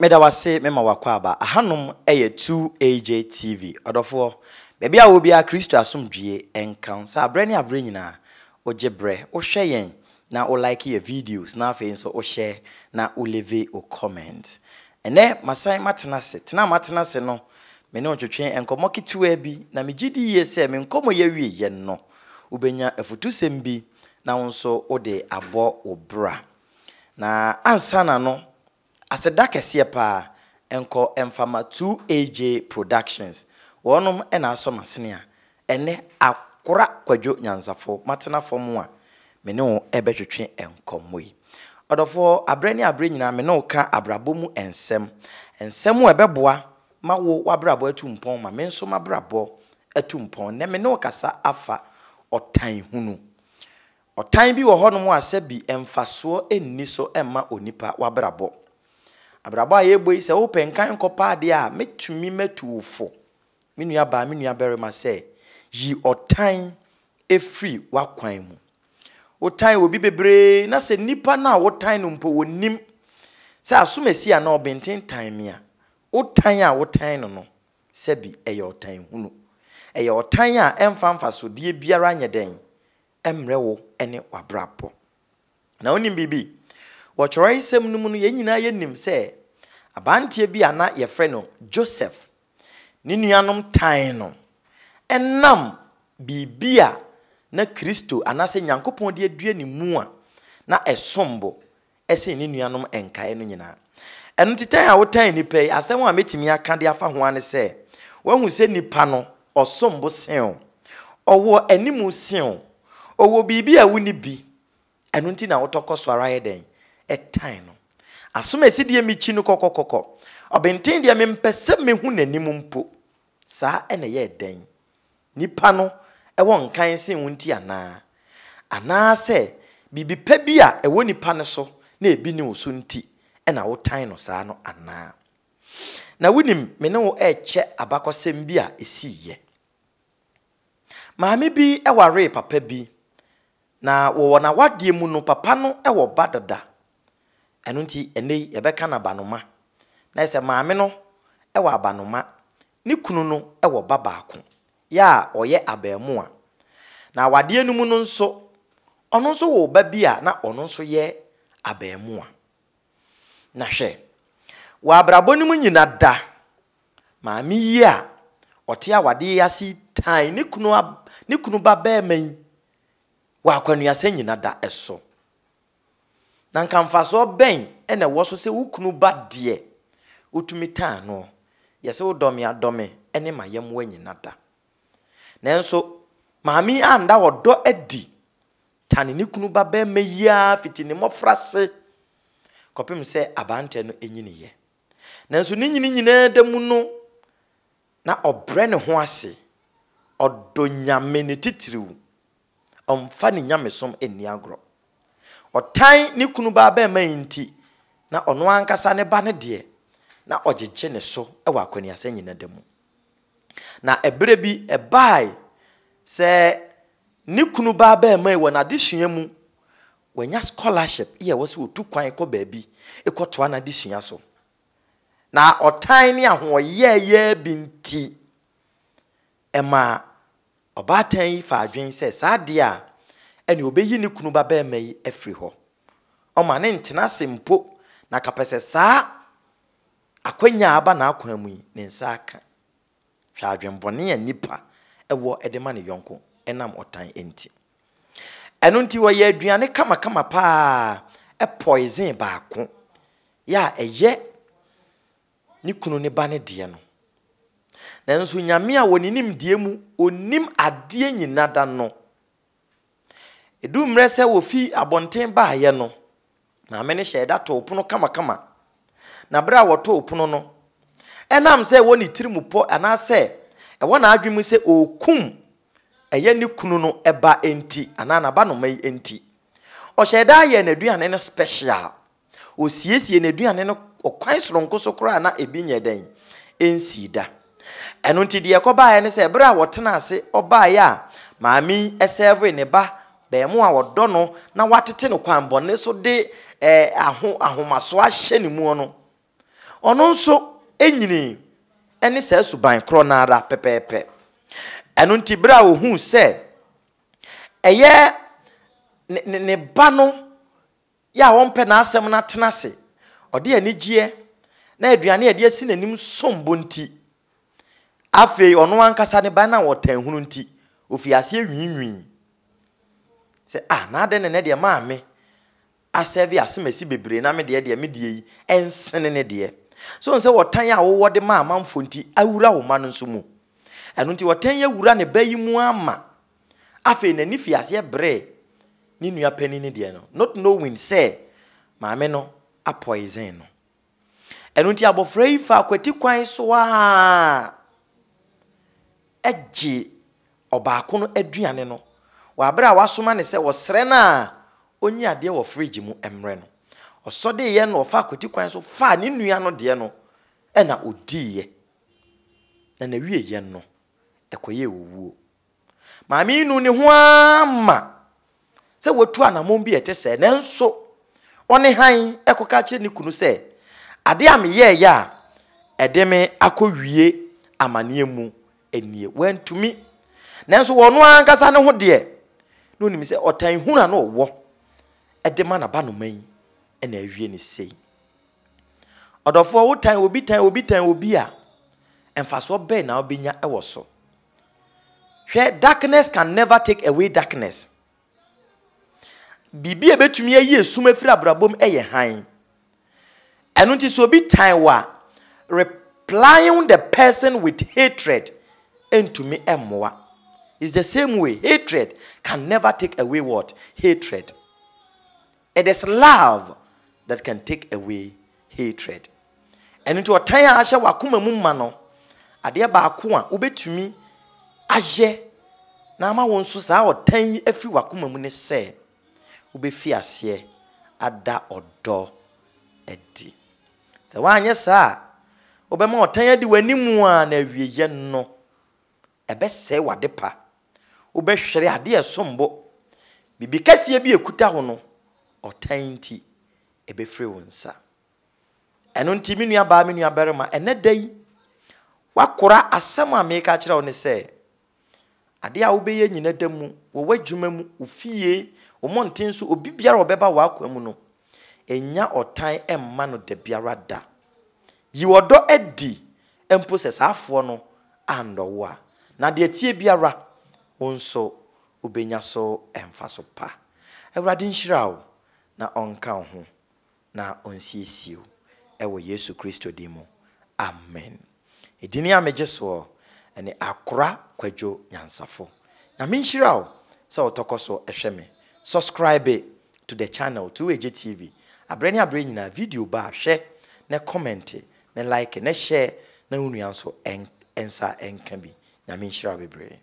meda wase mema wakɔ aba ahanom yɛ 2aj tv ɔdɔfoɔ baabi a wɔbiara kristo asomdwie nka sɛ aberɛ ne aberɛ nyinaa wogye berɛ wohwɛ yɛn na wolike yɛ videos na afei nso wohyɛ na woleve o comment ɛnɛ masan matena ase tena matena ase no me ne ɔtwetwe nkɔmmɔ ketewa bi na megye di yie sɛ me nkɔmmɔ yɛ wieyɛ no wobɛnya afutusɛm bi na wo nso wode abɔ wo bra na ansa na no aseda kɛseɛ paa nkɔ mfama 2aj productions wɔnom na asɔ masene a ɛnɛ akora kwadwo nyansafo matena fam a me ne wo ɛbɛtwetwe nkɔmmɔ yi ɔdɔfoɔ aberɛ ne aberɛ nyinaa me ne wo ka abrabɔ mu nsɛm nsɛm a ɛbɛboa ma wo w'abrabɔ atu mpɔn ma me nso m'abrabɔ atu mpɔn nɛ me ne wo kasa afa ɔtan hunu ɔtan bi wɔ hɔnom a sɛbi mfasoɔ nni so mma onipa w'abrabɔ abrabɔ a yɛbɔ yi sɛ wopɛ nkan nkɔpa adeɛ a metumi mɛtu wo fo me nua baa me nua barima sɛ yi ọtan efiri wakwan mu wotan obi bebree na sɛ nipa na a wotan no mpo wonim sɛ asomasi a na ɔbɛnten tan me a a wotan no no sɛbi ɛyɛ ọtan hunu ɛyɛ ọtan a ɛmfa mfasodeɛ biara nyɛ dɛn ɛmmerɛ wo ne wabrabɔ na wonim biribi wɔtwerɛsɛm no mu no yɛn nyinaa yɛnim sɛ abanteɛ bi a na yɛfrɛ no joseph ne nuanom tan no ɛnam biribi a na kristo anaasɛ nyankopɔn de adua ne mu a na ɛsom bo ɛsen ne nuanom nkae no nyinaa ɛno nti tan a wotan nnipa yi asɛm a mɛtumi aka de afa ho ane sɛ woahu sɛ nnipa no ɔsom bo sen ɔwɔ anim sen ɔwɔ biribi a woni bi ɛno nti na wotɔkɔ so ara yɛ dɛn ɛtan no asomasi deɛ mekyi no kɔkɔkɔkɔ ɔbɛnten deɛ mempɛ sɛ mehu n'anim mpo saa ɛna yɛ dɛn nipa no ɛwɔ nkan sen wo nti anaa anaasɛ biribi pɛ bi a ɛwɔ nipa no so na ebi ne wo so nti ɛna wotan no saa no anaa na wonim me ne wo ɛrekyɛ abakɔsɛm bi a ɛsiiɛ maame bi ɛwaree papa bi na wɔwɔ n'awadeɛ mu no papa no ɛwɔ ba dada ɛno nti ɛnɛ yi yɛbɛka no abanoma na ɛsɛ maame no ɛwɔ abanoma ne kunu no ɛwɔ ba baako yɛ a ɔyɛ abɛɛmoa na awadeɛ no mu no nso ɔno nso wɔ ba bi a na ɔno nso yɛ abɛɛmoa na hwɛ wɔ abrabɔ no mu nyina da maame yi a ɔte awadeɛ ase tan ne kunu ab ne kunu ba bɛɛma yi wɔ sɛ nyina da ɛso. E na nka nkamfasoɔ bɛn ɛna ɛwɔ so sɛ wokunu ba deɛ wotumi taa no yɛsɛ wo dɔme adɔme ɛne ma yɛmmoa nyina da nanso maame anda ɔdɔ adi tane ne kunu ba bɛrima yiaa fiti ne mmɔfra se kɔpem sɛ abantɛ no yɛ nanso ne nyini nyinaa da mu no na ɔbrɛ ne ho ase ɔdɔ nyame ne titiriw ɔmfa ne nyamesom ɛnni agorɔ ɔtan ne kunu baa bɛrima yi nti na ɔno ankasa ne ba ne deɛ na ɔgyegye ne so wɔ akɔneasɛ nyina da mu na ɛberɛ bi ɛbae sɛ ne kunu baa bɛrima yi wɔ n'adesua mu wɔanya scholarship yɛ wɔ sɛ wɔtu kwan kɔ baabi ɛkɔtoa n'adesua so na ɔtan ne ahoɔyɛyɛ bi nti ɛmaa ɔbaatan yi fa adwene sɛ saa deɛ a ɛne obɛyi ne kunu ba bɛrima yi afiri hɔ ɔma ne ntena ase mpo na kapɛ sɛ saa akwanya aba n'akwan mu yi ne nsa aka hwɛ adwembɔne a nnipa ɛwɔ ɛde ma ne yɔnko ɛnam ɔtan nti ɛno nti wɔyɛ aduane kamakama paa ɛpoison baako yɛ a ɛyɛ ne kunu ne ba ne deɛ no nanso nyame a wɔ ne nimdeɛ mu onim adeɛ nyinada no edu mmerɛ sɛ wɔfi abɔnten baayɛ no maame no hyɛ ɛda too pono kamakama na bere a wɔtoo pono no ɛnam sɛ ɛwɔ ne tiri mu pɔ anaasɛ ɛwɔ n'adwe mu sɛ ɔɔkum ɛyɛ ne kunu no ɛba nti anaa n'aba noma yi nti ɔhyɛ ɛda ayɛ n'aduane no special osiesie n'aduane no ɔkwan soronko so koraa na ebi nyɛ dɛn nsii da ɛno nti deɛ ɛkɔbaeɛ ne sɛ bere a wɔtena ase ɔbaeɛ a maame yi ɛsɛɛvoe ne ba bɛɛmo a wɔdɔ no na watete no kwan bɔne so de ɛɛ ahomaso ahyɛ ne mu no ɔno nso enyini ɛne saa suban korɔ naara pɛpɛɛpɛ ɛno nti bere a ohun sɛ ɛyɛ ne ne ne ba no yɛ a wɔmpɛ n'asɛm n'atena ase ɔde anigyeɛ na aduane a yɛde asi n'anim sombo nti afei ɔno ankasa ne ba na wɔtɛn hunu nti ofi aseɛ nwiinwii. sɛ ah n'adɛ ne ne deɛ maame asɛvi asemesi bebree na me deɛ deɛ me deɛ yi ɛnsene ne deɛ so n sɛ wɔtan a wɔwɔ de maa amanfo nti awura wɔn ma no nso mu ɛno nti wɔtan yɛ wura ne ba yi mu ama afei n'ani fi aseɛ brɛ ne nua panin ne deɛ no not knowing sɛ maame no apoison no ɛno nti abɔfra yi fa akwati kwan so a ɛgye ɔbaako no aduane no wɔaberɛ a wasoma ne sɛ wɔsrɛ na a ɔnyi adeɛ wɔ fridge mu mmerɛ no ɔsɔ de yɛ no ɔfa akɔti kwan so faa ne nua no deɛ no ɛna ɔdiiɛ na na n'awie yɛ no ɛkɔyɛ owuo maame nu ne ho ama ma sɛ watu anammɔn bi ete sɛ n'enso ɔne han ɛkɔka kyerɛ ne kunu sɛ adeɛ a meyɛɛyɛ a ɛde me akɔwie amanneɛ mu anie wantumi n'enso wɔn ankasa ne ho deɛ na onim sɛ ɔtan huna na ɔwɔ ɛde ma n'aba no man ɛna awie ne sei ɔdɔfoɔ wotan obi tan obi tan obi a mfasoɔ bɛn na wobɛnya ɛwɔ so hwɛ darkness can never take away darkness biribi a ɛbɛtumi ayi esum afiri abrabom ɛyɛ hann ɛno nti sɛ obi tan wa replying the person with hatred ntumi mmoa. It's the same way. Hatred can never take away what? Hatred. It is love that can take away hatred. And into a time ahyɛ wakoma mu ma no, adeɛ Ube a wobɛtumi ahyɛ na ama wɔn nso saa ɔtan yi afiri wakoma mu ne sɛ wobɛfi aseɛ ada ɔdɔ adi. Se woanyɛ saa Ube mo ɔtan di w'anim a na awieyɛ no ɛbɛsɛe w'ade pa. wobɛhwere adeɛ ɛsom bo biribi kɛseɛ bi ɛkuta ho no ɔtan nti ɛbɛfiri wo nsa ɛno nti me nuabaa me nuabarima ɛnɛ da yi wakora asɛm a meka kyerɛ wo ne sɛ adeɛ a wobɛyɛ nyina da mu mu obi biara mu no ɛnya ɔtan ɛmma no da biara yi wɔdɔ adi mpo sɛ saafoɔ no andɔwo a na deɛ wo nso wobɛnya so ɛmfa so pa awurade nhyira wo na ɔnka wo ho na ɔnsiesie wo ɛwɔ yesu kristo din mu amen ɛdini a megye soɔ ɛne akora kwadwo nyansafo na menhyira wo sɛ wotɔkɔ so ɛhwɛ me subscribe to the channel to agye tv aberɛ ne aberɛ nyinaa video ba hwɛ ne comment ne like ne share na wo nua nso ɛnsa ɛnka bi nyame menhyira wo bebree